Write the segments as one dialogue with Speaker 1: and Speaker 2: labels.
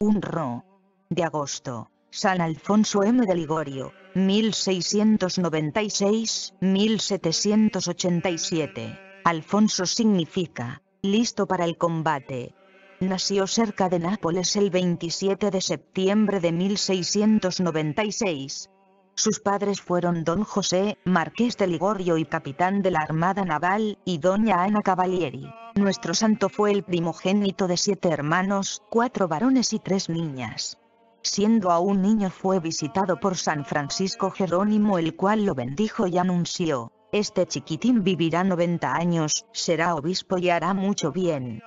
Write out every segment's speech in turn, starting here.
Speaker 1: Un ro. De agosto. San Alfonso M. de Ligorio, 1696-1787. Alfonso significa, listo para el combate. Nació cerca de Nápoles el 27 de septiembre de 1696, sus padres fueron don José, marqués de Ligorio y capitán de la Armada Naval, y doña Ana Cavalieri. Nuestro santo fue el primogénito de siete hermanos, cuatro varones y tres niñas. Siendo aún niño fue visitado por San Francisco Jerónimo el cual lo bendijo y anunció, este chiquitín vivirá 90 años, será obispo y hará mucho bien.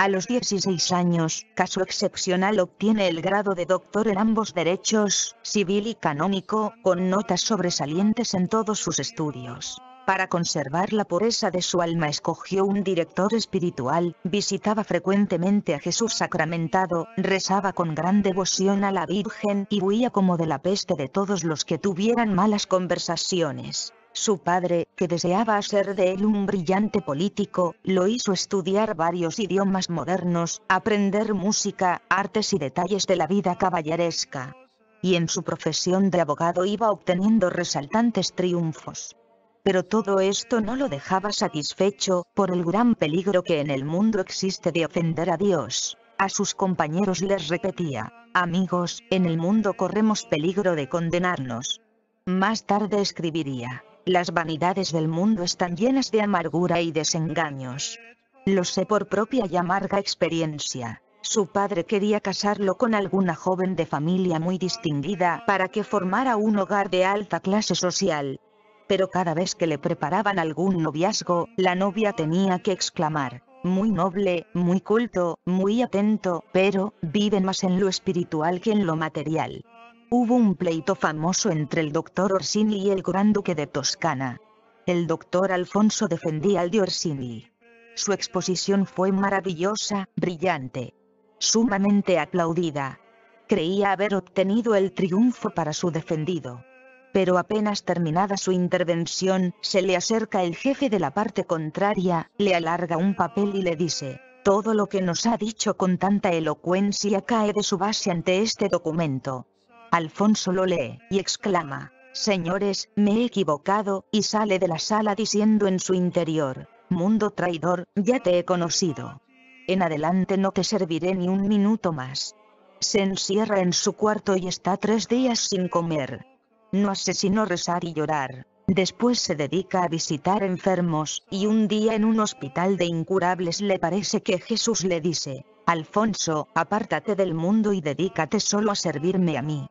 Speaker 1: A los 16 años, caso excepcional obtiene el grado de doctor en ambos derechos, civil y canónico, con notas sobresalientes en todos sus estudios. Para conservar la pureza de su alma escogió un director espiritual, visitaba frecuentemente a Jesús sacramentado, rezaba con gran devoción a la Virgen y huía como de la peste de todos los que tuvieran malas conversaciones. Su padre, que deseaba hacer de él un brillante político, lo hizo estudiar varios idiomas modernos, aprender música, artes y detalles de la vida caballeresca. Y en su profesión de abogado iba obteniendo resaltantes triunfos. Pero todo esto no lo dejaba satisfecho, por el gran peligro que en el mundo existe de ofender a Dios. A sus compañeros les repetía, amigos, en el mundo corremos peligro de condenarnos. Más tarde escribiría, las vanidades del mundo están llenas de amargura y desengaños. Lo sé por propia y amarga experiencia. Su padre quería casarlo con alguna joven de familia muy distinguida para que formara un hogar de alta clase social. Pero cada vez que le preparaban algún noviazgo, la novia tenía que exclamar, muy noble, muy culto, muy atento, pero vive más en lo espiritual que en lo material. Hubo un pleito famoso entre el doctor Orsini y el gran duque de Toscana. El doctor Alfonso defendía al de Orsini. Su exposición fue maravillosa, brillante. Sumamente aplaudida. Creía haber obtenido el triunfo para su defendido. Pero apenas terminada su intervención, se le acerca el jefe de la parte contraria, le alarga un papel y le dice, todo lo que nos ha dicho con tanta elocuencia cae de su base ante este documento. Alfonso lo lee, y exclama, Señores, me he equivocado, y sale de la sala diciendo en su interior, Mundo traidor, ya te he conocido. En adelante no te serviré ni un minuto más. Se encierra en su cuarto y está tres días sin comer. No hace sino rezar y llorar. Después se dedica a visitar enfermos, y un día en un hospital de incurables le parece que Jesús le dice, Alfonso, apártate del mundo y dedícate solo a servirme a mí.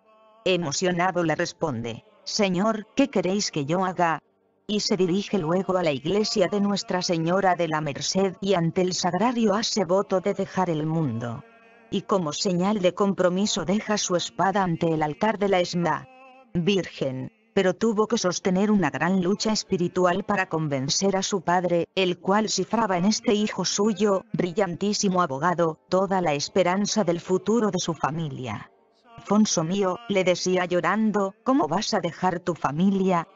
Speaker 1: Emocionado le responde, Señor, ¿qué queréis que yo haga? Y se dirige luego a la iglesia de Nuestra Señora de la Merced y ante el sagrario hace voto de dejar el mundo. Y como señal de compromiso deja su espada ante el altar de la Esma. Virgen, pero tuvo que sostener una gran lucha espiritual para convencer a su padre, el cual cifraba en este hijo suyo, brillantísimo abogado, toda la esperanza del futuro de su familia. Alfonso mío, le decía llorando, ¿cómo vas a dejar tu familia?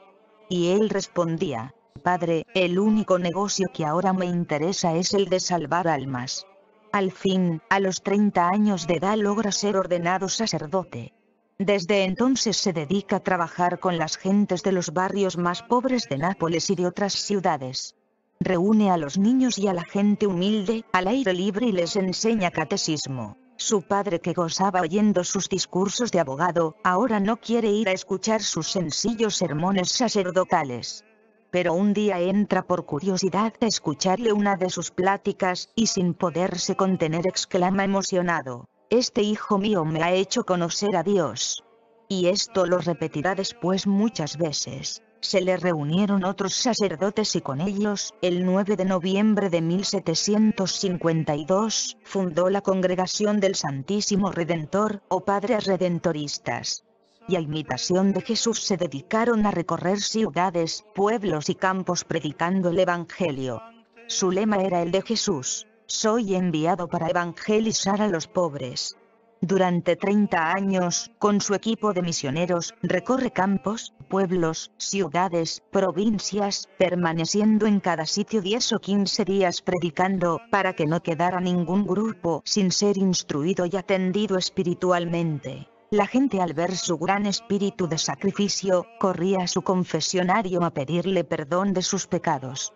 Speaker 1: Y él respondía, Padre, el único negocio que ahora me interesa es el de salvar almas. Al fin, a los 30 años de edad logra ser ordenado sacerdote. Desde entonces se dedica a trabajar con las gentes de los barrios más pobres de Nápoles y de otras ciudades. Reúne a los niños y a la gente humilde, al aire libre y les enseña catecismo. Su padre que gozaba oyendo sus discursos de abogado, ahora no quiere ir a escuchar sus sencillos sermones sacerdotales. Pero un día entra por curiosidad a escucharle una de sus pláticas, y sin poderse contener exclama emocionado, Este hijo mío me ha hecho conocer a Dios. Y esto lo repetirá después muchas veces se le reunieron otros sacerdotes y con ellos, el 9 de noviembre de 1752, fundó la Congregación del Santísimo Redentor, o Padres Redentoristas. Y a imitación de Jesús se dedicaron a recorrer ciudades, pueblos y campos predicando el Evangelio. Su lema era el de Jesús, soy enviado para evangelizar a los pobres. Durante 30 años, con su equipo de misioneros, recorre campos, pueblos, ciudades, provincias, permaneciendo en cada sitio 10 o 15 días predicando, para que no quedara ningún grupo sin ser instruido y atendido espiritualmente. La gente al ver su gran espíritu de sacrificio, corría a su confesionario a pedirle perdón de sus pecados.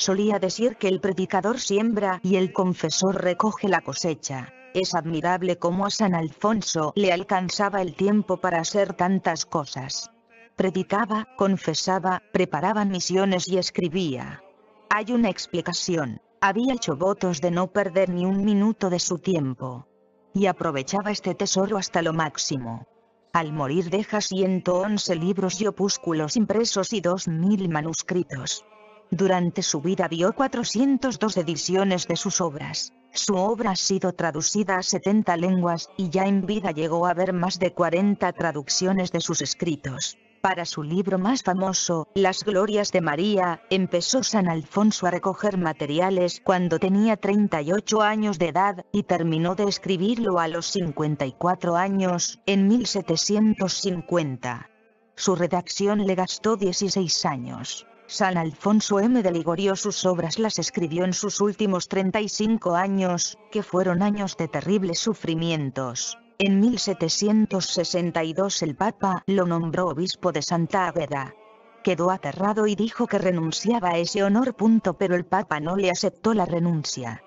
Speaker 1: Solía decir que el predicador siembra y el confesor recoge la cosecha. Es admirable cómo a San Alfonso le alcanzaba el tiempo para hacer tantas cosas. Predicaba, confesaba, preparaba misiones y escribía. Hay una explicación. Había hecho votos de no perder ni un minuto de su tiempo. Y aprovechaba este tesoro hasta lo máximo. Al morir deja 111 libros y opúsculos impresos y 2.000 manuscritos. Durante su vida vio 402 ediciones de sus obras. Su obra ha sido traducida a 70 lenguas y ya en vida llegó a ver más de 40 traducciones de sus escritos. Para su libro más famoso, Las Glorias de María, empezó San Alfonso a recoger materiales cuando tenía 38 años de edad, y terminó de escribirlo a los 54 años, en 1750. Su redacción le gastó 16 años. San Alfonso M. de Ligorio sus obras las escribió en sus últimos 35 años, que fueron años de terribles sufrimientos. En 1762 el Papa lo nombró obispo de Santa Águeda. Quedó aterrado y dijo que renunciaba a ese honor. Punto, pero el Papa no le aceptó la renuncia.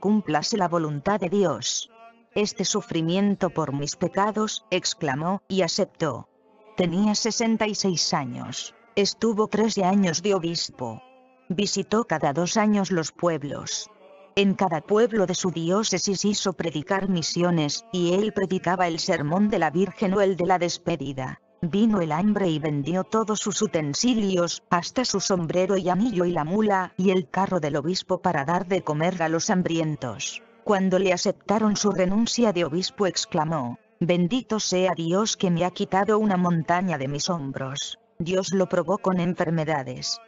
Speaker 1: Cúmplase la voluntad de Dios. Este sufrimiento por mis pecados, exclamó, y aceptó. Tenía 66 años. Estuvo 13 años de obispo. Visitó cada dos años los pueblos. En cada pueblo de su diócesis hizo predicar misiones, y él predicaba el sermón de la Virgen o el de la despedida. Vino el hambre y vendió todos sus utensilios, hasta su sombrero y anillo y la mula, y el carro del obispo para dar de comer a los hambrientos. Cuando le aceptaron su renuncia de obispo exclamó, Bendito sea Dios que me ha quitado una montaña de mis hombros. Dios lo probó con enfermedades.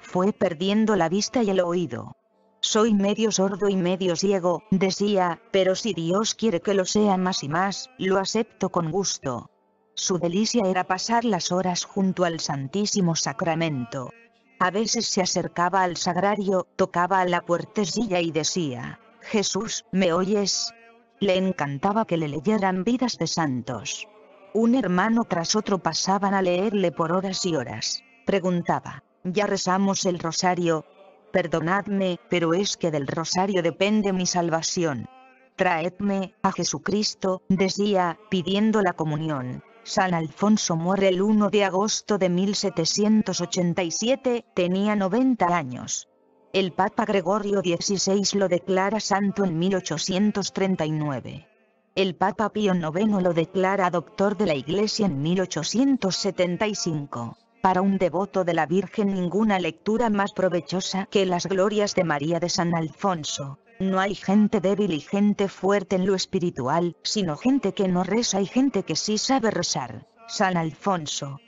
Speaker 1: Fue perdiendo la vista y el oído. Soy medio sordo y medio ciego, decía, pero si Dios quiere que lo sea más y más, lo acepto con gusto. Su delicia era pasar las horas junto al Santísimo Sacramento. A veces se acercaba al sagrario, tocaba a la puertecilla y decía, Jesús, ¿me oyes? Le encantaba que le leyeran vidas de santos. Un hermano tras otro pasaban a leerle por horas y horas. Preguntaba, ¿ya rezamos el rosario? Perdonadme, pero es que del rosario depende mi salvación. Traedme a Jesucristo, decía, pidiendo la comunión. San Alfonso muere el 1 de agosto de 1787, tenía 90 años. El Papa Gregorio XVI lo declara santo en 1839. El Papa Pío IX lo declara doctor de la Iglesia en 1875. Para un devoto de la Virgen ninguna lectura más provechosa que las glorias de María de San Alfonso. No hay gente débil y gente fuerte en lo espiritual, sino gente que no reza y gente que sí sabe rezar. San Alfonso,